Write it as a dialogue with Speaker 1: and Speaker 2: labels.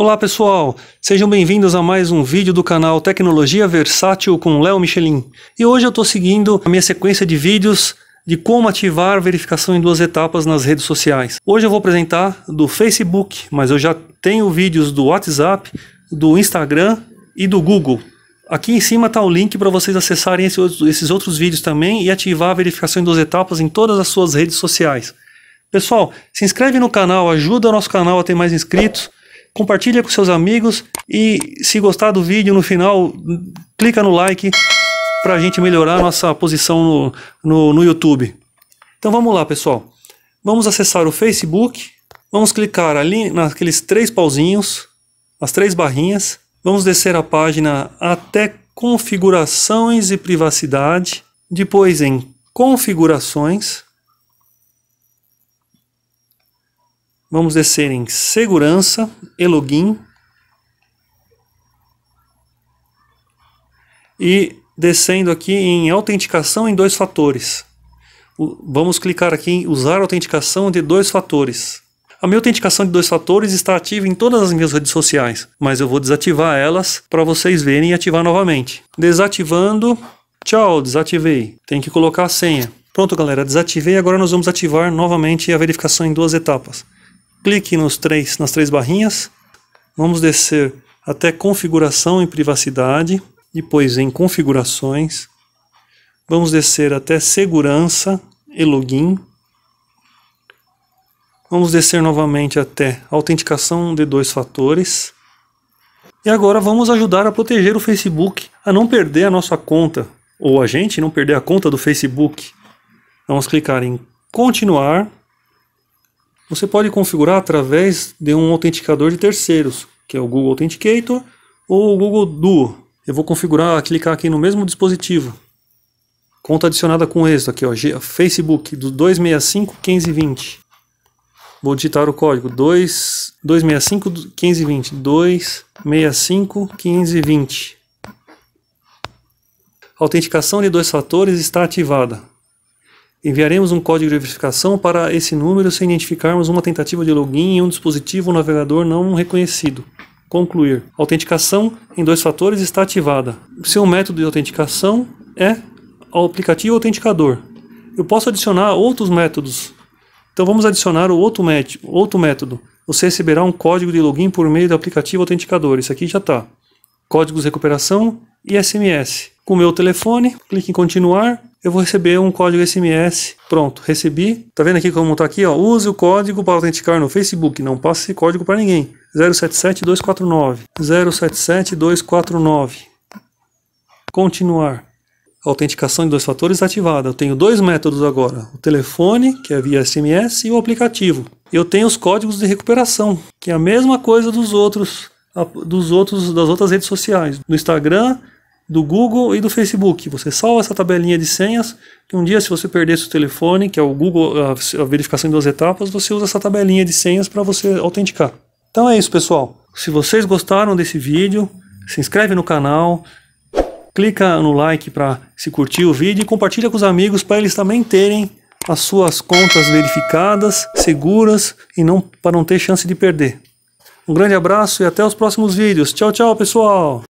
Speaker 1: Olá pessoal, sejam bem-vindos a mais um vídeo do canal Tecnologia Versátil com Léo Michelin. E hoje eu estou seguindo a minha sequência de vídeos de como ativar a verificação em duas etapas nas redes sociais. Hoje eu vou apresentar do Facebook, mas eu já tenho vídeos do WhatsApp, do Instagram e do Google. Aqui em cima está o link para vocês acessarem esses outros vídeos também e ativar a verificação em duas etapas em todas as suas redes sociais. Pessoal, se inscreve no canal, ajuda o nosso canal a ter mais inscritos compartilha com seus amigos e se gostar do vídeo no final, clica no like para a gente melhorar a nossa posição no, no, no YouTube. Então vamos lá, pessoal. Vamos acessar o Facebook, vamos clicar ali naqueles três pauzinhos, as três barrinhas, vamos descer a página até configurações e privacidade, depois em configurações, Vamos descer em segurança, login. E descendo aqui em autenticação em dois fatores. Vamos clicar aqui em usar autenticação de dois fatores. A minha autenticação de dois fatores está ativa em todas as minhas redes sociais, mas eu vou desativar elas para vocês verem e ativar novamente. Desativando, tchau, desativei. Tem que colocar a senha. Pronto, galera, desativei. Agora nós vamos ativar novamente a verificação em duas etapas clique nos três, nas três barrinhas, vamos descer até configuração e privacidade, depois em configurações, vamos descer até segurança e login, vamos descer novamente até autenticação de dois fatores, e agora vamos ajudar a proteger o Facebook a não perder a nossa conta, ou a gente não perder a conta do Facebook. Vamos clicar em continuar você pode configurar através de um autenticador de terceiros, que é o Google Authenticator ou o Google Duo. Eu vou configurar, clicar aqui no mesmo dispositivo. Conta adicionada com êxito aqui, ó, Facebook do 265 1520. Vou digitar o código 2, 265 1520. 265 1520. A autenticação de dois fatores está ativada. Enviaremos um código de verificação para esse número se identificarmos uma tentativa de login em um dispositivo ou navegador não reconhecido. Concluir. A autenticação em dois fatores está ativada. Seu método de autenticação é o aplicativo autenticador. Eu posso adicionar outros métodos. Então vamos adicionar o outro, outro método. Você receberá um código de login por meio do aplicativo autenticador. Isso aqui já está. Códigos de recuperação e SMS. Com o meu telefone, clique em continuar eu vou receber um código SMS. Pronto, recebi. Tá vendo aqui como tá aqui, ó? Use o código para autenticar no Facebook, não passe esse código para ninguém. 077249 077249. Continuar. Autenticação de dois fatores ativada. Eu tenho dois métodos agora: o telefone, que é via SMS, e o aplicativo. Eu tenho os códigos de recuperação, que é a mesma coisa dos outros, dos outros das outras redes sociais. No Instagram, do Google e do Facebook. Você salva essa tabelinha de senhas, que um dia se você perder seu telefone, que é o Google, a verificação em duas etapas, você usa essa tabelinha de senhas para você autenticar. Então é isso, pessoal. Se vocês gostaram desse vídeo, se inscreve no canal, clica no like para se curtir o vídeo e compartilha com os amigos para eles também terem as suas contas verificadas, seguras e não para não ter chance de perder. Um grande abraço e até os próximos vídeos. Tchau, tchau, pessoal!